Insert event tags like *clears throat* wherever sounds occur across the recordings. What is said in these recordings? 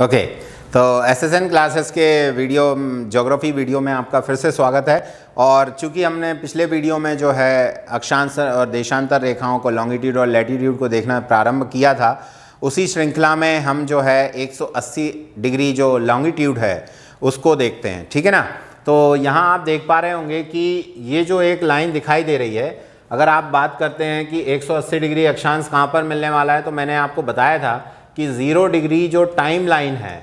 okay तो S S N classes के video geography video में आपका फिर से स्वागत है और चूंकि हमने पिछले वीडियो में जो है अक्षांश और देशांतर रेखाओं को लॉन्गिट्यूड और लेटीट्यूड को देखना प्रारंभ किया था उसी श्रृंखला में हम जो है 180 डिग्री जो लॉन्गिट्यूड है उसको देखते हैं ठीक है ना तो यहाँ आप देख पा रहे होंगे कि ये जो एक लाइन दिखाई दे रही है अगर आप बात करते हैं कि 180 डिग्री अक्षांश कहाँ पर मिलने वाला है तो मैंने आपको बताया था कि ज़ीरो डिग्री जो टाइम लाइन है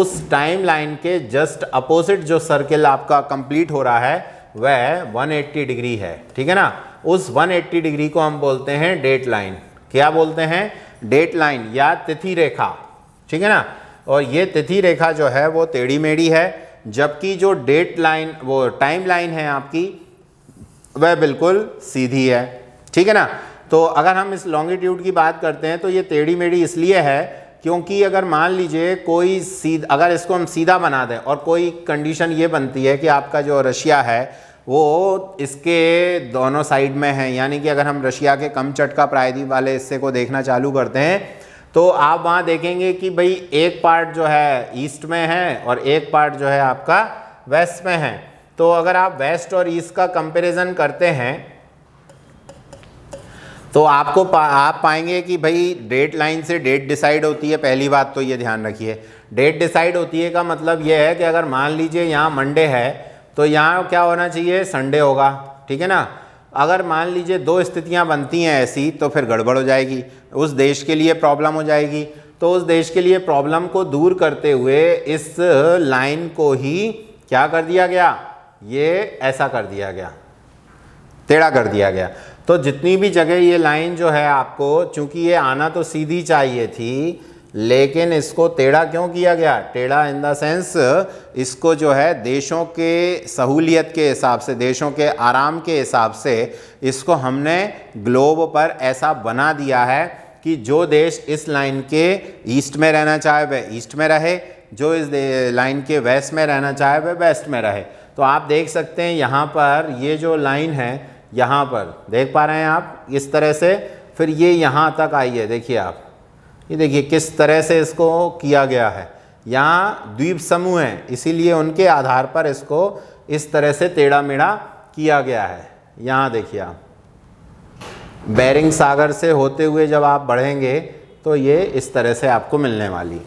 उस टाइम लाइन के जस्ट अपोजिट जो सर्किल आपका कंप्लीट हो रहा है वह 180 डिग्री है ठीक है ना उस 180 डिग्री को हम बोलते हैं डेट लाइन क्या बोलते हैं डेट लाइन या तिथि रेखा ठीक है ना और ये तिथि रेखा जो है वो टेढ़ी मेढ़ी है जबकि जो डेट लाइन वो टाइम लाइन है आपकी वह बिल्कुल सीधी है ठीक है ना तो अगर हम इस लॉन्गिट्यूड की बात करते हैं तो ये टेढ़ी मेढ़ी इसलिए है क्योंकि अगर मान लीजिए कोई सीध अगर इसको हम सीधा बना दें और कोई कंडीशन ये बनती है कि आपका जो रशिया है वो इसके दोनों साइड में है यानी कि अगर हम रशिया के कम चटका प्रायद्वीप वाले हिस्से को देखना चालू करते हैं तो आप वहाँ देखेंगे कि भाई एक पार्ट जो है ईस्ट में है और एक पार्ट जो है आपका वेस्ट में है तो अगर आप वेस्ट और ईस्ट का कंपेरिजन करते हैं तो आपको पा, आप पाएंगे कि भाई डेट लाइन से डेट डिसाइड होती है पहली बात तो ये ध्यान रखिए डेट डिसाइड होती है का मतलब ये है कि अगर मान लीजिए यहाँ मंडे है तो यहाँ क्या होना चाहिए संडे होगा ठीक है ना अगर मान लीजिए दो स्थितियाँ बनती हैं ऐसी तो फिर गड़बड़ हो जाएगी उस देश के लिए प्रॉब्लम हो जाएगी तो उस देश के लिए प्रॉब्लम को दूर करते हुए इस लाइन को ही क्या कर दिया गया ये ऐसा कर दिया गया टेढ़ा कर दिया गया तो जितनी भी जगह ये लाइन जो है आपको चूंकि ये आना तो सीधी चाहिए थी लेकिन इसको टेढ़ा क्यों किया गया टेढ़ा इन द सेंस इसको जो है देशों के सहूलियत के हिसाब से देशों के आराम के हिसाब से इसको हमने ग्लोब पर ऐसा बना दिया है कि जो देश इस लाइन के ईस्ट में रहना चाहे वह ईस्ट में रहे जो इस लाइन के वेस्ट में रहना चाहे वह वेस्ट में रहे तो आप देख सकते हैं यहाँ पर ये जो लाइन है यहाँ पर देख पा रहे हैं आप इस तरह से फिर ये यहाँ तक आई है देखिए आप ये देखिए किस तरह से इसको किया गया है यहाँ द्वीप समूह हैं इसीलिए उनके आधार पर इसको इस तरह से टेढ़ा मेढ़ा किया गया है यहाँ देखिए आप बैरिंग सागर से होते हुए जब आप बढ़ेंगे तो ये इस तरह से आपको मिलने वाली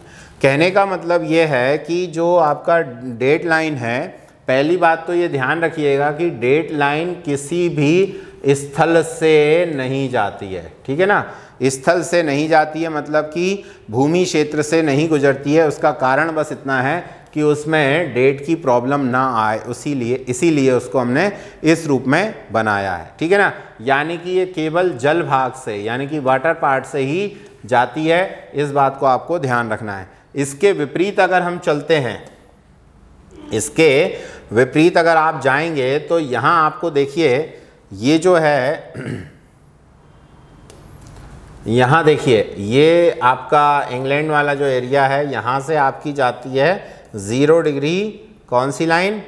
कहने का मतलब ये है कि जो आपका डेट लाइन है पहली बात तो ये ध्यान रखिएगा कि डेट लाइन किसी भी स्थल से नहीं जाती है ठीक है ना स्थल से नहीं जाती है मतलब कि भूमि क्षेत्र से नहीं गुजरती है उसका कारण बस इतना है कि उसमें डेट की प्रॉब्लम ना आए उसी लिए इसीलिए उसको हमने इस रूप में बनाया है ठीक है ना यानी कि ये केवल जल भाग से यानी कि वाटर पार्ट से ही जाती है इस बात को आपको ध्यान रखना है इसके विपरीत अगर हम चलते हैं इसके विपरीत अगर आप जाएंगे तो यहाँ आपको देखिए ये जो है *clears throat* यहाँ देखिए ये आपका इंग्लैंड वाला जो एरिया है यहाँ से आपकी जाती है ज़ीरो डिग्री कौन सी लाइन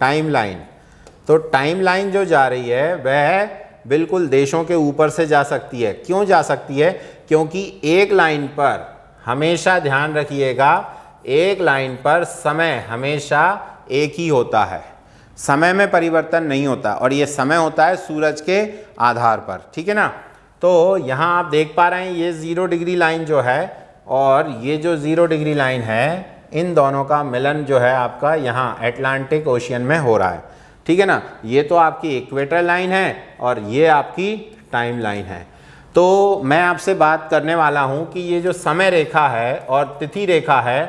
टाइम लाइन तो टाइम लाइन जो जा रही है वह बिल्कुल देशों के ऊपर से जा सकती है क्यों जा सकती है क्योंकि एक लाइन पर हमेशा ध्यान रखिएगा एक लाइन पर समय हमेशा एक ही होता है समय में परिवर्तन नहीं होता और ये समय होता है सूरज के आधार पर ठीक है ना तो यहाँ आप देख पा रहे हैं ये ज़ीरो डिग्री लाइन जो है और ये जो ज़ीरो डिग्री लाइन है इन दोनों का मिलन जो है आपका यहाँ एटलांटिक ओशियन में हो रहा है ठीक है ना ये तो आपकी इक्वेटर लाइन है और ये आपकी टाइम लाइन है तो मैं आपसे बात करने वाला हूँ कि ये जो समय रेखा है और तिथि रेखा है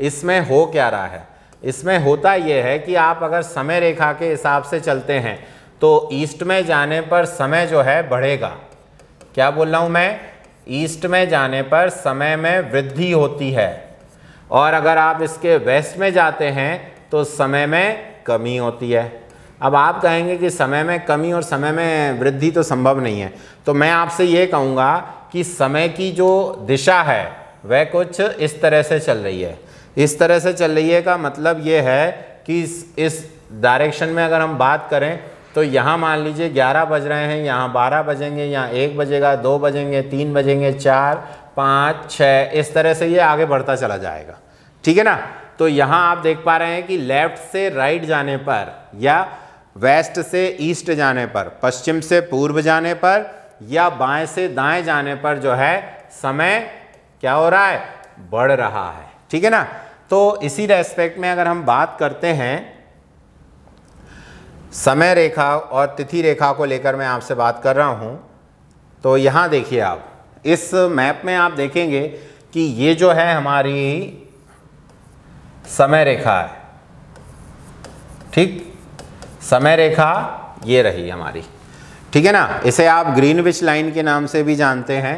इसमें हो क्या रहा है इसमें होता यह है कि आप अगर समय रेखा के हिसाब से चलते हैं तो ईस्ट में जाने पर समय जो है बढ़ेगा क्या बोल रहा हूँ मैं ईस्ट में जाने पर समय में वृद्धि होती है और अगर आप इसके वेस्ट में जाते हैं तो समय में कमी होती है अब आप कहेंगे कि समय में कमी और समय में वृद्धि तो संभव नहीं है तो मैं आपसे ये कहूँगा कि समय की जो दिशा है वह कुछ इस तरह से चल रही है इस तरह से चल रही है का मतलब ये है कि इस इस डायरेक्शन में अगर हम बात करें तो यहाँ मान लीजिए 11 बज रहे हैं यहाँ 12 बजेंगे यहाँ एक बजेगा दो बजेंगे तीन बजेंगे चार पाँच छः इस तरह से ये आगे बढ़ता चला जाएगा ठीक है ना तो यहाँ आप देख पा रहे हैं कि लेफ़्ट से राइट जाने पर या वेस्ट से ईस्ट जाने पर पश्चिम से पूर्व जाने पर या बाएं से दाएं जाने पर जो है समय क्या हो रहा है बढ़ रहा है ठीक है ना तो इसी रेस्पेक्ट में अगर हम बात करते हैं समय रेखा और तिथि रेखा को लेकर मैं आपसे बात कर रहा हूं तो यहां देखिए आप इस मैप में आप देखेंगे कि ये जो है हमारी समय रेखा है ठीक समय रेखा ये रही हमारी ठीक है ना इसे आप ग्रीनविच लाइन के नाम से भी जानते हैं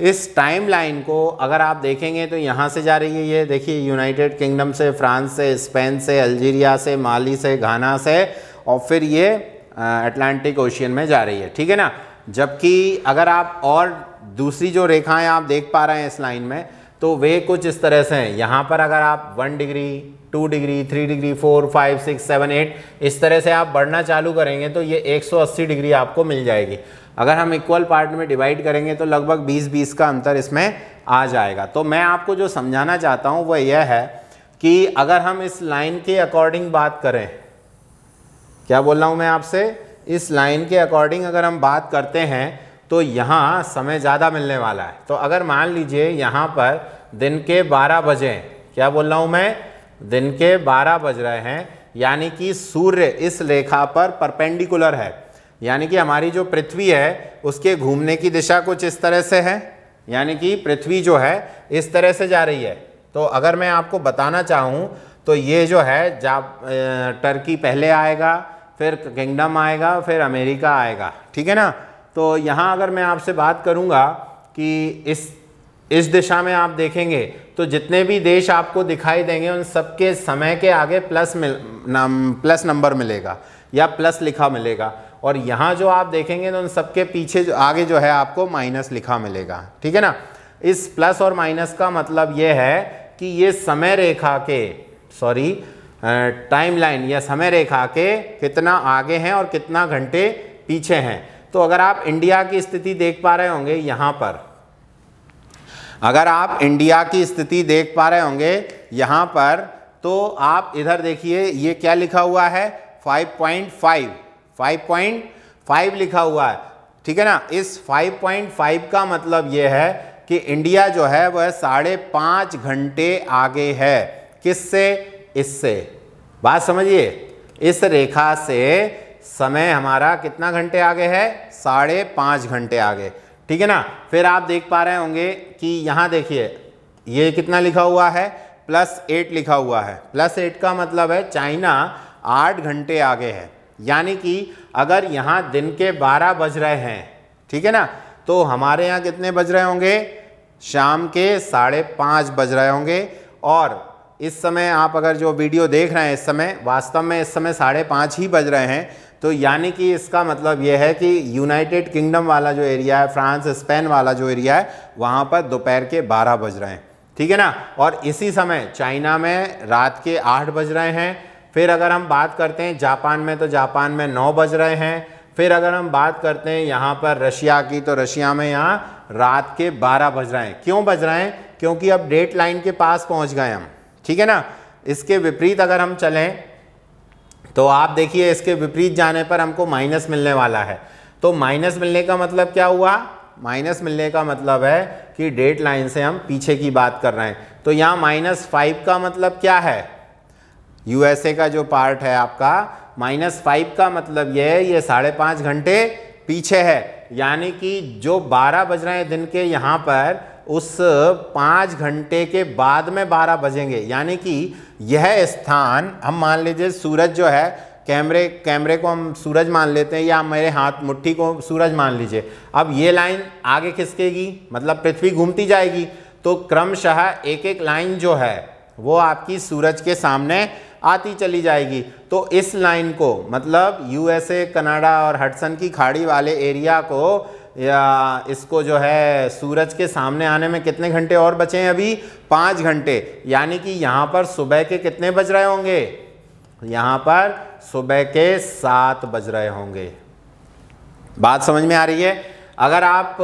इस टाइम लाइन को अगर आप देखेंगे तो यहाँ से जा रही है ये देखिए यूनाइटेड किंगडम से फ्रांस से स्पेन से अल्जीरिया से माली से घाना से और फिर ये अटलांटिक ओशियन में जा रही है ठीक है ना जबकि अगर आप और दूसरी जो रेखाएं आप देख पा रहे हैं इस लाइन में तो वे कुछ इस तरह से हैं यहाँ पर अगर आप one degree two degree three degree four five six seven eight इस तरह से आप बढ़ना चालू करेंगे तो ये 180 डिग्री आपको मिल जाएगी अगर हम इक्वल पार्ट में डिवाइड करेंगे तो लगभग 20-20 का अंतर इसमें आ जाएगा तो मैं आपको जो समझाना चाहता हूँ वह यह है कि अगर हम इस लाइन के अकॉर्डिंग बात करें क्या बोल रहा हूँ मैं आपसे इस लाइन के अकॉर्डिंग अगर हम बात करते हैं तो यहाँ समय ज़्यादा मिलने वाला है तो अगर मान लीजिए यहाँ पर दिन के 12 बजे क्या बोल रहा हूँ मैं दिन के 12 बज रहे हैं यानी कि सूर्य इस रेखा पर परपेंडिकुलर है यानी कि हमारी जो पृथ्वी है उसके घूमने की दिशा कुछ इस तरह से है यानी कि पृथ्वी जो है इस तरह से जा रही है तो अगर मैं आपको बताना चाहूँ तो ये जो है जा टर्की पहले आएगा फिर किंगडम आएगा फिर अमेरिका आएगा ठीक है ना तो यहाँ अगर मैं आपसे बात करूँगा कि इस इस दिशा में आप देखेंगे तो जितने भी देश आपको दिखाई देंगे उन सबके समय के आगे प्लस मिल नम, प्लस नंबर मिलेगा या प्लस लिखा मिलेगा और यहाँ जो आप देखेंगे तो उन सबके पीछे जो आगे जो है आपको माइनस लिखा मिलेगा ठीक है ना इस प्लस और माइनस का मतलब ये है कि ये समय रेखा के सॉरी टाइम लाइन या समय रेखा के कितना आगे हैं और कितना घंटे पीछे हैं तो अगर आप इंडिया की स्थिति देख पा रहे होंगे यहाँ पर अगर आप इंडिया की स्थिति देख पा रहे होंगे यहाँ पर तो आप इधर देखिए ये क्या लिखा हुआ है 5.5 5.5 लिखा हुआ है ठीक है ना इस 5.5 का मतलब ये है कि इंडिया जो है वह साढ़े पाँच घंटे आगे है किससे इससे बात समझिए इस रेखा से समय हमारा कितना घंटे आगे है साढ़े पाँच घंटे आगे ठीक है ना फिर आप देख पा रहे होंगे कि यहाँ देखिए ये कितना लिखा हुआ है प्लस एट लिखा हुआ है प्लस एट का मतलब है चाइना आठ घंटे आगे है यानी कि अगर यहाँ दिन के बारह बज रहे हैं ठीक है ना तो हमारे यहाँ कितने बज रहे होंगे शाम के साढ़े पाँच बज रहे होंगे और इस समय आप अगर जो वीडियो देख रहे हैं इस समय वास्तव में इस समय साढ़े पाँच ही बज रहे हैं तो यानी कि इसका मतलब यह है कि यूनाइटेड किंगडम वाला जो एरिया है फ्रांस स्पेन वाला जो एरिया है वहाँ पर दोपहर के बारह बज रहे हैं ठीक है ना और इसी समय चाइना में रात के आठ बज रहे हैं फिर अगर हम बात करते हैं जापान में तो जापान में नौ बज रहे हैं फिर अगर हम बात करते हैं यहाँ पर रशिया की तो रशिया में यहाँ रात के बारह बज रहे हैं क्यों बज रहे हैं क्योंकि अब डेट लाइन के पास पहुँच गए हम ठीक है ना इसके विपरीत अगर हम चलें तो आप देखिए इसके विपरीत जाने पर हमको माइनस मिलने वाला है तो माइनस मिलने का मतलब क्या हुआ माइनस मिलने का मतलब है कि डेट लाइन से हम पीछे की बात कर रहे हैं तो यहाँ माइनस फाइव का मतलब क्या है यूएसए का जो पार्ट है आपका माइनस फाइव का मतलब यह है ये साढ़े पाँच घंटे पीछे है यानी कि जो 12 बज रहे हैं दिन के यहाँ पर उस पाँच घंटे के बाद में 12 बजेंगे यानी कि यह स्थान हम मान लीजिए सूरज जो है कैमरे कैमरे को हम सूरज मान लेते हैं या मेरे हाथ मुट्ठी को सूरज मान लीजिए अब ये लाइन आगे खिसकेगी मतलब पृथ्वी घूमती जाएगी तो क्रमशः एक एक लाइन जो है वो आपकी सूरज के सामने आती चली जाएगी तो इस लाइन को मतलब यूएसए कनाडा और हटसन की खाड़ी वाले एरिया को या इसको जो है सूरज के सामने आने में कितने घंटे और बचे हैं अभी पाँच घंटे यानी कि यहाँ पर सुबह के कितने बज रहे होंगे यहाँ पर सुबह के सात बज रहे होंगे बात समझ में आ रही है अगर आप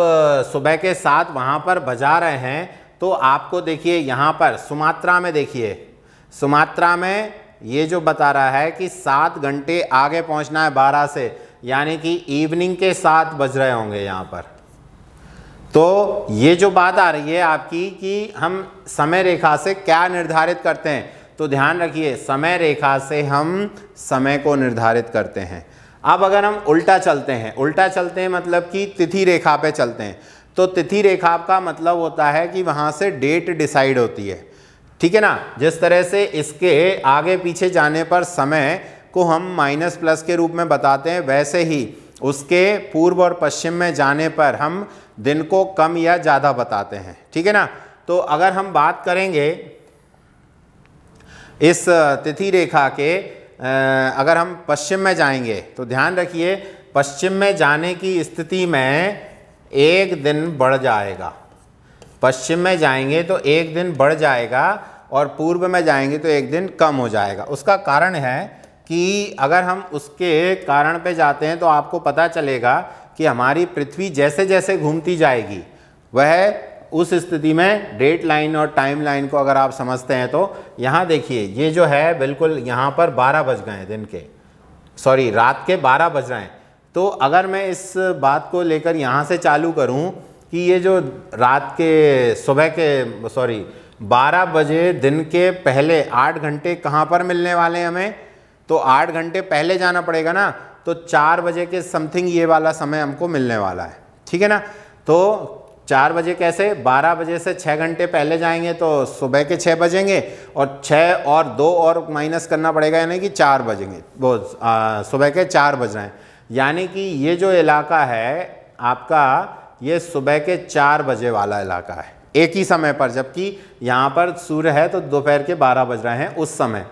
सुबह के सात वहाँ पर बजा रहे हैं तो आपको देखिए यहाँ पर सुमात्रा में देखिए सुमात्रा में ये जो बता रहा है कि सात घंटे आगे पहुँचना है बारह से यानी कि इवनिंग के सात बज रहे होंगे यहाँ पर तो ये जो बात आ रही है आपकी कि हम समय रेखा से क्या निर्धारित करते हैं तो ध्यान रखिए समय रेखा से हम समय को निर्धारित करते हैं अब अगर हम उल्टा चलते हैं उल्टा चलते हैं मतलब कि तिथि रेखा पे चलते हैं तो तिथि रेखा का मतलब होता है कि वहाँ से डेट डिसाइड होती है ठीक है ना जिस तरह से इसके आगे पीछे जाने पर समय को हम माइनस प्लस के रूप में बताते हैं वैसे ही उसके पूर्व और पश्चिम में जाने पर हम दिन को कम या ज़्यादा बताते हैं ठीक है ना तो अगर हम बात करेंगे इस तिथि रेखा के अगर हम पश्चिम में जाएंगे तो ध्यान रखिए पश्चिम में जाने की स्थिति में एक दिन बढ़ जाएगा पश्चिम में जाएंगे तो एक दिन बढ़ जाएगा और पूर्व में जाएंगे तो एक दिन कम हो जाएगा उसका कारण है कि अगर हम उसके कारण पे जाते हैं तो आपको पता चलेगा कि हमारी पृथ्वी जैसे जैसे घूमती जाएगी वह उस स्थिति में डेट लाइन और टाइम लाइन को अगर आप समझते हैं तो यहाँ देखिए ये जो है बिल्कुल यहाँ पर 12 बज गए दिन के सॉरी रात के 12 बज रहे हैं तो अगर मैं इस बात को लेकर यहाँ से चालू करूँ कि ये जो रात के सुबह के सॉरी 12 बजे दिन के पहले 8 घंटे कहाँ पर मिलने वाले हैं हमें तो 8 घंटे पहले जाना पड़ेगा ना तो 4 बजे के समथिंग ये वाला समय हमको मिलने वाला है ठीक है ना तो चार बजे कैसे बारह बजे से छः घंटे पहले जाएंगे तो सुबह के छः बजेंगे और छः और दो और माइनस करना पड़ेगा यानी कि चार बजेंगे वो सुबह के चार बज रहे हैं यानी कि ये जो इलाका है आपका ये सुबह के चार बजे वाला इलाका है एक ही समय पर जबकि यहाँ पर सूर्य है तो दोपहर के बारह बज रहे हैं उस समय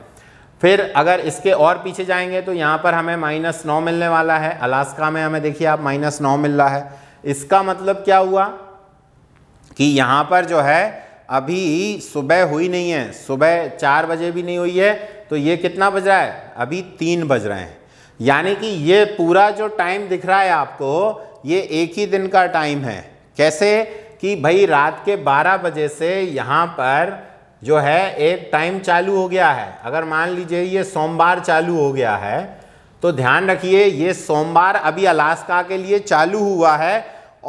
फिर अगर इसके और पीछे जाएंगे तो यहाँ पर हमें माइनस नौ मिलने वाला है अलास्का में हमें देखिए आप माइनस नौ मिल रहा है इसका मतलब क्या हुआ कि यहाँ पर जो है अभी सुबह हुई नहीं है सुबह चार बजे भी नहीं हुई है तो ये कितना बज रहा है अभी तीन बज रहे हैं यानी कि ये पूरा जो टाइम दिख रहा है आपको ये एक ही दिन का टाइम है कैसे कि भाई रात के 12 बजे से यहाँ पर जो है एक टाइम चालू हो गया है अगर मान लीजिए ये सोमवार चालू हो गया है तो ध्यान रखिए ये सोमवार अभी अलास्का के लिए चालू हुआ है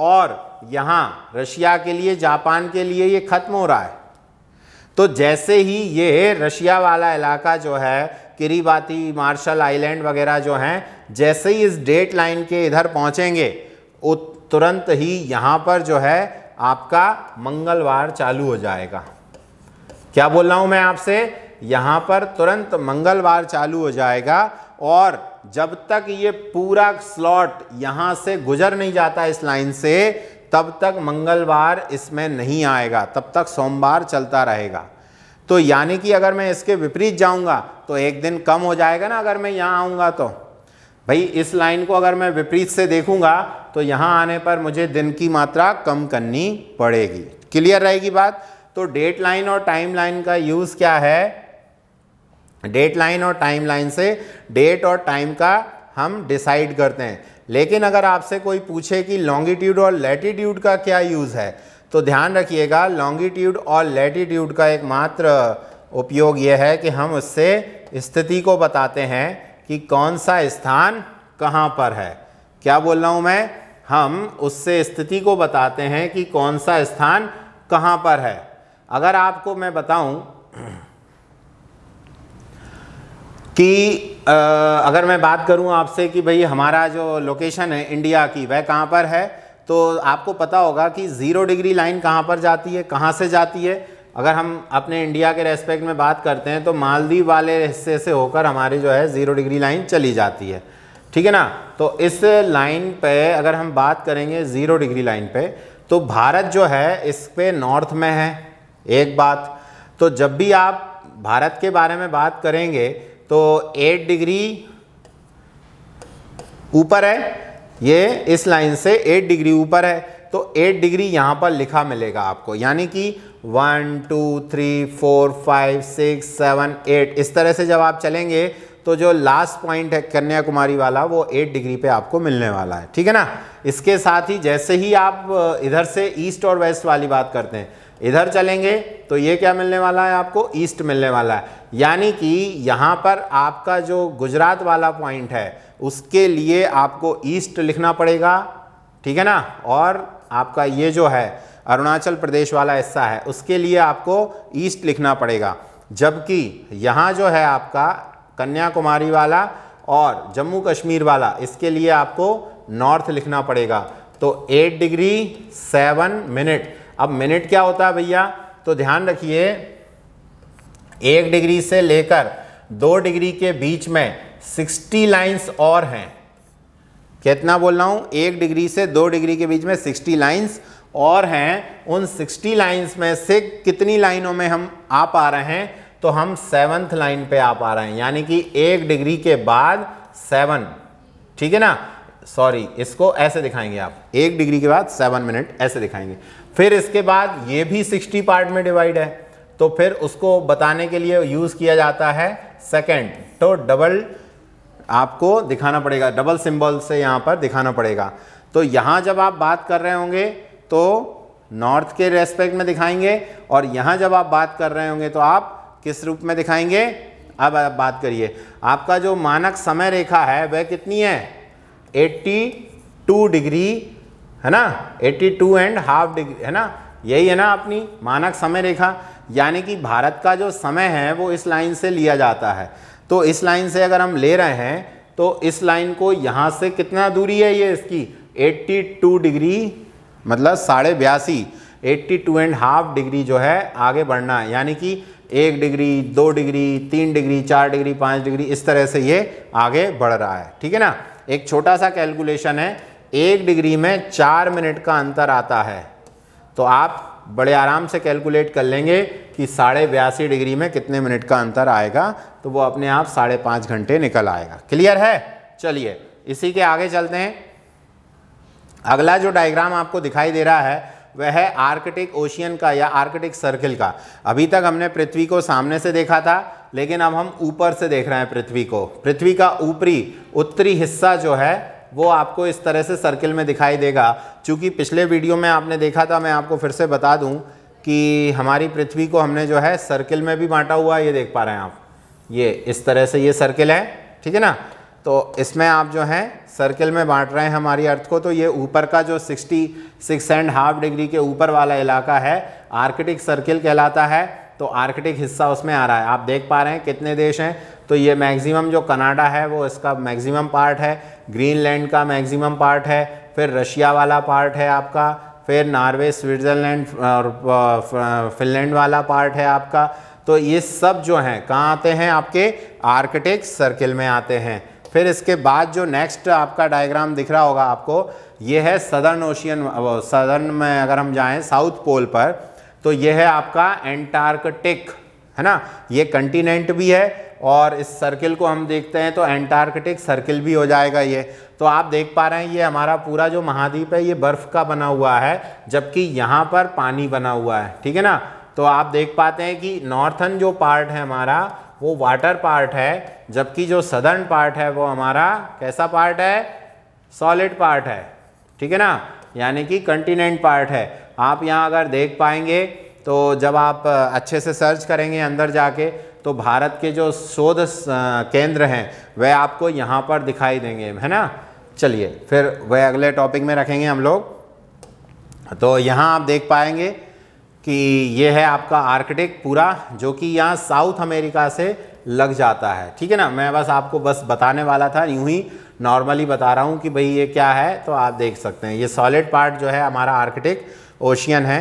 और यहाँ रशिया के लिए जापान के लिए ये ख़त्म हो रहा है तो जैसे ही ये रशिया वाला इलाका जो है किरीबाती मार्शल आइलैंड वगैरह जो हैं जैसे ही इस डेट लाइन के इधर पहुँचेंगे तुरंत ही यहाँ पर जो है आपका मंगलवार चालू हो जाएगा क्या बोल रहा हूँ मैं आपसे यहाँ पर तुरंत मंगलवार चालू हो जाएगा और जब तक ये पूरा स्लॉट यहाँ से गुजर नहीं जाता इस लाइन से तब तक मंगलवार इसमें नहीं आएगा तब तक सोमवार चलता रहेगा तो यानी कि अगर मैं इसके विपरीत जाऊंगा तो एक दिन कम हो जाएगा ना अगर मैं यहाँ आऊँगा तो भाई इस लाइन को अगर मैं विपरीत से देखूंगा तो यहाँ आने पर मुझे दिन की मात्रा कम करनी पड़ेगी क्लियर रहेगी बात तो डेट लाइन और टाइम लाइन का यूज़ क्या है डेट लाइन और टाइम लाइन से डेट और टाइम का हम डिसाइड करते हैं लेकिन अगर आपसे कोई पूछे कि लॉन्गिट्यूड और लेटीट्यूड का क्या यूज़ है तो ध्यान रखिएगा लॉन्गिट्यूड और लेटीट्यूड का एकमात्र उपयोग यह है कि हम उससे स्थिति को बताते हैं कि कौन सा स्थान कहाँ पर है क्या बोल रहा हूँ मैं हम उससे स्थिति को बताते हैं कि कौन सा स्थान कहाँ पर है अगर आपको मैं बताऊँ *clears throat* कि आ, अगर मैं बात करूँ आपसे कि भाई हमारा जो लोकेशन है इंडिया की वह कहाँ पर है तो आपको पता होगा कि ज़ीरो डिग्री लाइन कहाँ पर जाती है कहाँ से जाती है अगर हम अपने इंडिया के रेस्पेक्ट में बात करते हैं तो मालदीव वाले हिस्से से होकर हमारी जो है ज़ीरो डिग्री लाइन चली जाती है ठीक है ना तो इस लाइन पे अगर हम बात करेंगे ज़ीरो डिग्री लाइन पे तो भारत जो है इस पे नॉर्थ में है एक बात तो जब भी आप भारत के बारे में बात करेंगे तो एट डिग्री ऊपर है ये इस लाइन से 8 डिग्री ऊपर है तो 8 डिग्री यहाँ पर लिखा मिलेगा आपको यानी कि one two three four five six seven eight इस तरह से जब आप चलेंगे तो जो लास्ट पॉइंट है कन्याकुमारी वाला वो 8 डिग्री पे आपको मिलने वाला है ठीक है ना इसके साथ ही जैसे ही आप इधर से ईस्ट और वेस्ट वाली बात करते हैं इधर चलेंगे तो ये क्या मिलने वाला है आपको ईस्ट मिलने वाला है यानी कि यहाँ पर आपका जो गुजरात वाला पॉइंट है उसके लिए आपको ईस्ट लिखना पड़ेगा ठीक है ना और आपका ये जो है अरुणाचल प्रदेश वाला हिस्सा है उसके लिए आपको ईस्ट लिखना पड़ेगा जबकि यहाँ जो है आपका कन्याकुमारी वाला और जम्मू कश्मीर वाला इसके लिए आपको नॉर्थ लिखना पड़ेगा तो 8 डिग्री 7 मिनट अब मिनट क्या होता है भैया तो ध्यान रखिए एक डिग्री से लेकर दो डिग्री के बीच में सिक्सटी लाइन्स और हैं कितना बोल रहा हूँ एक डिग्री से दो डिग्री के बीच में सिक्सटी लाइन्स और हैं उन सिक्सटी लाइन्स में से कितनी लाइनों में हम आ पा रहे हैं तो हम सेवन्थ लाइन पे आ पा रहे हैं यानी कि एक डिग्री के बाद सेवन ठीक है ना सॉरी इसको ऐसे दिखाएंगे आप एक डिग्री के बाद सेवन मिनट ऐसे दिखाएंगे फिर इसके बाद ये भी सिक्सटी पार्ट में डिवाइड है तो फिर उसको बताने के लिए यूज़ किया जाता है सेकेंड तो डबल आपको दिखाना पड़ेगा डबल सिंबल से यहाँ पर दिखाना पड़ेगा तो यहाँ जब आप बात कर रहे होंगे तो नॉर्थ के रेस्पेक्ट में दिखाएंगे और यहाँ जब आप बात कर रहे होंगे तो आप किस रूप में दिखाएंगे अब आप बात करिए आपका जो मानक समय रेखा है वह कितनी है 82 डिग्री है ना 82 एंड हाफ डिग्री है ना यही है ना अपनी मानक समय रेखा यानी कि भारत का जो समय है वो इस लाइन से लिया जाता है तो इस लाइन से अगर हम ले रहे हैं तो इस लाइन को यहाँ से कितना दूरी है ये इसकी 82 डिग्री मतलब साढ़े बयासी eighty two and half degree जो है आगे बढ़ना है यानी कि एक डिग्री दो डिग्री तीन डिग्री चार डिग्री पाँच डिग्री इस तरह से ये आगे बढ़ रहा है ठीक है ना एक छोटा सा कैलकुलेशन है एक डिग्री में चार मिनट का अंतर आता है तो आप बड़े आराम से कैलकुलेट कर लेंगे कि साढ़े बयासी डिग्री में कितने मिनट का अंतर आएगा तो वो अपने आप साढ़े पाँच घंटे निकल आएगा क्लियर है चलिए इसी के आगे चलते हैं अगला जो डायग्राम आपको दिखाई दे रहा है वह है आर्कटिक ओशियन का या आर्कटिक सर्किल का अभी तक हमने पृथ्वी को सामने से देखा था लेकिन अब हम ऊपर से देख रहे हैं पृथ्वी को पृथ्वी का ऊपरी उत्तरी हिस्सा जो है वो आपको इस तरह से सर्किल में दिखाई देगा चूँकि पिछले वीडियो में आपने देखा था मैं आपको फिर से बता दूँ कि हमारी पृथ्वी को हमने जो है सर्किल में भी बांटा हुआ है ये देख पा रहे हैं आप ये इस तरह से ये सर्किल है ठीक है ना तो इसमें आप जो हैं सर्किल में बांट रहे हैं हमारी अर्थ को तो ये ऊपर का जो 66 एंड हाफ डिग्री के ऊपर वाला इलाका है आर्कटिक सर्किल कहलाता है तो आर्कटिक हिस्सा उसमें आ रहा है आप देख पा रहे हैं कितने देश हैं तो ये मैक्सिमम जो कनाडा है वो इसका मैक्सिमम पार्ट है ग्रीनलैंड का मैक्सिमम पार्ट है फिर रशिया वाला पार्ट है आपका फिर नॉर्वे स्विट्ज़रलैंड और फिनलैंड वाला पार्ट है आपका तो ये सब जो हैं कहाँ आते हैं आपके आर्कटिक सर्किल में आते हैं फिर इसके बाद जो नेक्स्ट आपका डायग्राम दिख रहा होगा आपको ये है सदर्न ओशियन सदर्न में अगर हम जाएं साउथ पोल पर तो ये है आपका एंटार्कटिक है ना ये कंटिनेंट भी है और इस सर्किल को हम देखते हैं तो एंटार्कटिक सर्किल भी हो जाएगा ये तो आप देख पा रहे हैं ये हमारा पूरा जो महाद्वीप है ये बर्फ़ का बना हुआ है जबकि यहाँ पर पानी बना हुआ है ठीक है ना तो आप देख पाते हैं कि नॉर्थन जो पार्ट है हमारा वो वाटर पार्ट है जबकि जो सदर्न पार्ट है वो हमारा कैसा पार्ट है सॉलिड पार्ट है ठीक है ना यानी कि कंटिनेंट पार्ट है आप यहाँ अगर देख पाएंगे तो जब आप अच्छे से सर्च करेंगे अंदर जाके तो भारत के जो शोध केंद्र हैं वह आपको यहाँ पर दिखाई देंगे है ना चलिए फिर वह अगले टॉपिक में रखेंगे हम लोग तो यहाँ आप देख पाएंगे कि ये है आपका आर्कटिक पूरा जो कि यहाँ साउथ अमेरिका से लग जाता है ठीक है ना मैं बस आपको बस बताने वाला था यूं ही नॉर्मली बता रहा हूँ कि भाई ये क्या है तो आप देख सकते हैं ये सॉलिड पार्ट जो है हमारा आर्कटिक ओशियन है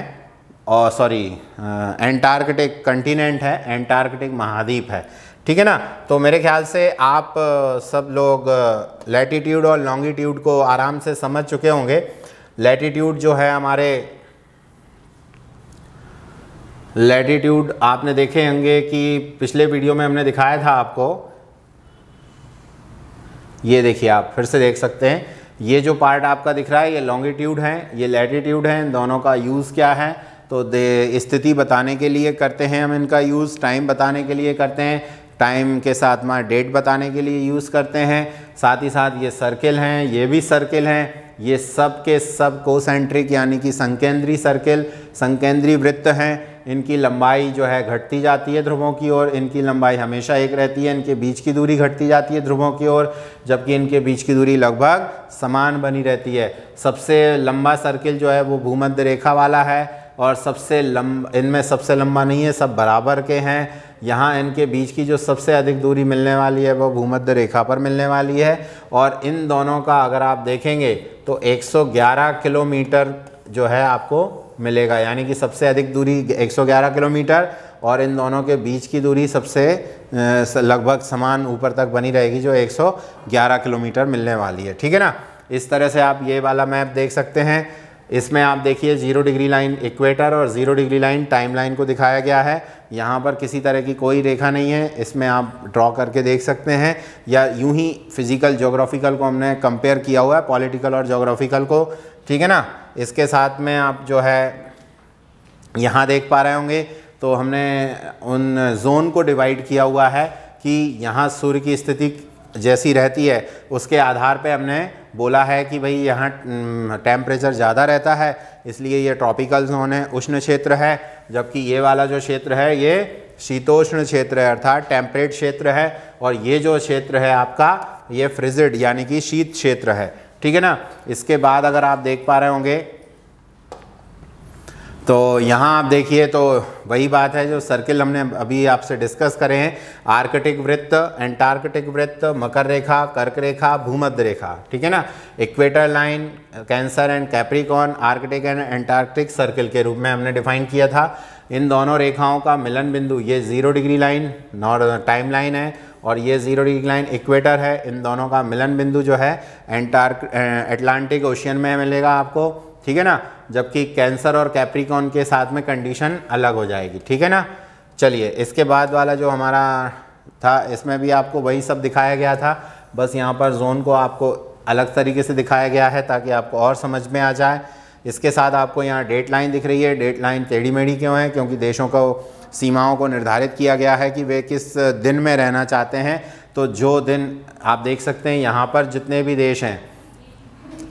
और सॉरी एंटार्कटिक कंटिनेंट है एंटार्कटिक महाद्वीप है ठीक है ना तो मेरे ख्याल से आप सब लोग लेटीट्यूड और लॉन्गिट्यूड को आराम से समझ चुके होंगे लेटीट्यूड जो है हमारे लेटीट्यूड आपने देखे होंगे कि पिछले वीडियो में हमने दिखाया था आपको ये देखिए आप फिर से देख सकते हैं ये जो पार्ट आपका दिख रहा है ये लॉन्गिट्यूड है ये लेटीट्यूड है दोनों का यूज़ क्या है तो स्थिति बताने के लिए करते हैं हम इनका यूज़ टाइम बताने के लिए करते हैं टाइम के साथ में डेट बताने के लिए यूज़ करते हैं साथ ही साथ ये सर्किल हैं ये भी सर्किल हैं ये सब के सब कोसेंट्रिक यानी कि संकेंद्री सर्किल संकेंद्री वृत्त हैं इनकी लंबाई जो है घटती जाती है ध्रुवों की ओर इनकी लंबाई हमेशा एक रहती है इनके बीच की दूरी घटती जाती है ध्रुवों की ओर जबकि इनके बीच की दूरी लगभग समान बनी रहती है सबसे लंबा सर्किल जो है वो भूमध्य रेखा वाला है और सबसे लंब इनमें सबसे लंबा नहीं है सब बराबर के हैं यहाँ इनके बीच की जो सबसे अधिक दूरी मिलने वाली है वो भूमध्य रेखा पर मिलने वाली है और इन दोनों का अगर आप देखेंगे तो 111 किलोमीटर जो है आपको मिलेगा यानी कि सबसे अधिक दूरी 111 किलोमीटर और इन दोनों के बीच की दूरी सबसे लगभग समान ऊपर तक बनी रहेगी जो 111 किलोमीटर मिलने वाली है ठीक है ना इस तरह से आप ये वाला मैप देख सकते हैं इसमें आप देखिए जीरो डिग्री लाइन इक्वेटर और zero degree line time line को दिखाया गया है यहाँ पर किसी तरह की कोई रेखा नहीं है इसमें आप ड्रॉ करके देख सकते हैं या यूं ही फिजिकल जोग्राफिकल को हमने कंपेयर किया हुआ है पॉलिटिकल और जोग्राफिकल को ठीक है ना इसके साथ में आप जो है यहाँ देख पा रहे होंगे तो हमने उन जोन को डिवाइड किया हुआ है कि यहाँ सूर्य की स्थिति जैसी रहती है उसके आधार पर हमने बोला है कि भाई यहाँ टेम्परेचर हम्म, ज़्यादा रहता है इसलिए ये ट्रॉपिकल जोन है उष्ण क्षेत्र है जबकि ये वाला जो क्षेत्र है ये शीतोष्ण क्षेत्र है अर्थात टेम्परेट क्षेत्र है और ये जो क्षेत्र है आपका ये फ्रिजिड यानी कि शीत क्षेत्र है ठीक है ना इसके बाद अगर आप देख पा रहे होंगे तो यहाँ आप देखिए तो वही बात है जो सर्किल हमने अभी आपसे डिस्कस करे हैं आर्कटिक वृत्त एंटार्कटिक वृत्त मकर रेखा कर्क रेखा भूमध्य रेखा ठीक है ना equator line Cancer and Capricorn Arctic and Antarctic circle के रूप में हमने डिफाइन किया था इन दोनों रेखाओं का मिलन बिंदु ये zero degree line north time line है और ये ज़ीरो डिग्री लाइन इक्वेटर है इन दोनों का मिलन बिंदु जो है एंटार्क एटलांटिक ओशियन में मिलेगा आपको ठीक है ना जबकि कैंसर और कैप्रिकॉन के साथ में कंडीशन अलग हो जाएगी ठीक है ना चलिए इसके बाद वाला जो हमारा था इसमें भी आपको वही सब दिखाया गया था बस यहाँ पर जोन को आपको अलग तरीके से दिखाया गया है ताकि आपको और समझ में आ जाए इसके साथ आपको यहाँ डेट लाइन दिख रही है डेट लाइन टेढ़ी मेढ़ी क्यों है क्योंकि देशों को सीमाओं को निर्धारित किया गया है कि वे किस दिन में रहना चाहते हैं तो जो दिन आप देख सकते हैं यहाँ पर जितने भी देश हैं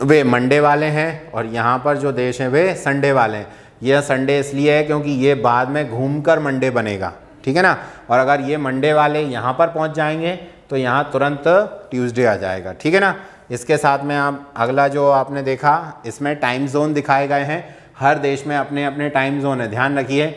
वे मंडे वाले हैं और यहाँ पर जो देश हैं वे संडे वाले हैं यह संडे इसलिए है क्योंकि ये बाद में घूमकर मंडे बनेगा ठीक है ना और अगर ये मंडे वाले यहाँ पर पहुँच जाएंगे तो यहाँ तुरंत ट्यूसडे आ जाएगा ठीक है ना इसके साथ में आप अगला जो आपने देखा इसमें टाइम जोन दिखाए गए हैं हर देश में अपने अपने टाइम जोन है ध्यान रखिए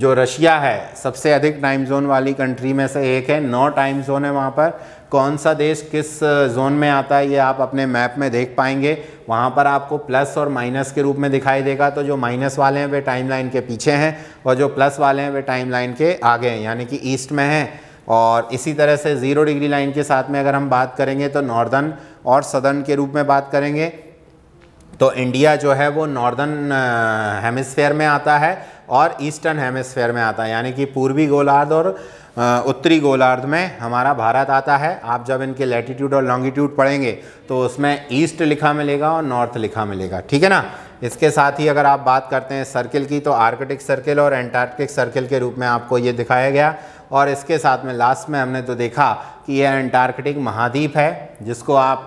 जो रशिया है सबसे अधिक टाइम जोन वाली कंट्री में से एक है नौ टाइम जोन है वहाँ पर कौन सा देश किस जोन में आता है ये आप अपने मैप में देख पाएंगे वहाँ पर आपको प्लस और माइनस के रूप में दिखाई देगा तो जो माइनस वाले हैं वे टाइम लाइन के पीछे हैं और जो प्लस वाले हैं वे टाइम लाइन के आगे हैं यानी कि ईस्ट में हैं और इसी तरह से ज़ीरो डिग्री लाइन के साथ में अगर हम बात करेंगे तो नॉर्दर्न और सदर्न के रूप में बात करेंगे तो इंडिया जो है वो नॉर्दर्न हेमिसफेयर में आता है और ईस्टर्न हेमस्फेयर में आता है यानी कि पूर्वी गोलार्ध और उत्तरी गोलार्ध में हमारा भारत आता है आप जब इनके लेटीट्यूड और लॉन्गिट्यूड पढ़ेंगे तो उसमें ईस्ट लिखा मिलेगा और नॉर्थ लिखा मिलेगा ठीक है ना इसके साथ ही अगर आप बात करते हैं सर्किल की तो आर्कटिक सर्किल और एंटार्कटिक सर्किल के रूप में आपको ये दिखाया गया और इसके साथ में लास्ट में हमने तो देखा कि यह एंटार्कटिक महाद्वीप है जिसको आप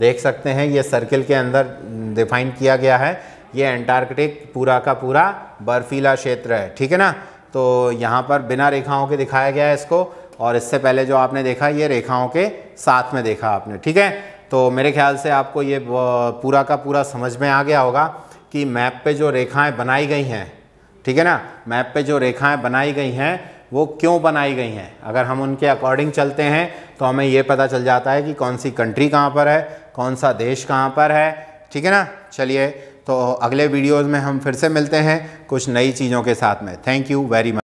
देख सकते हैं ये सर्किल के अंदर डिफाइन किया गया है ये एंटार्कटिक पूरा का पूरा बर्फीला क्षेत्र है ठीक है ना तो यहाँ पर बिना रेखाओं के दिखाया गया है इसको और इससे पहले जो आपने देखा ये रेखाओं के साथ में देखा आपने ठीक है तो मेरे ख्याल से आपको ये पूरा का पूरा समझ में आ गया होगा कि मैप पे जो रेखाएं बनाई गई हैं ठीक है ना मैप पे जो रेखाएं बनाई गई हैं वो क्यों बनाई गई हैं अगर हम उनके अकॉर्डिंग चलते हैं तो हमें ये पता चल जाता है कि कौन सी कंट्री कहाँ पर है कौन सा देश कहाँ पर है ठीक है ना चलिए तो अगले वीडियोज़ में हम फिर से मिलते हैं कुछ नई चीज़ों के साथ में थैंक यू वेरी मच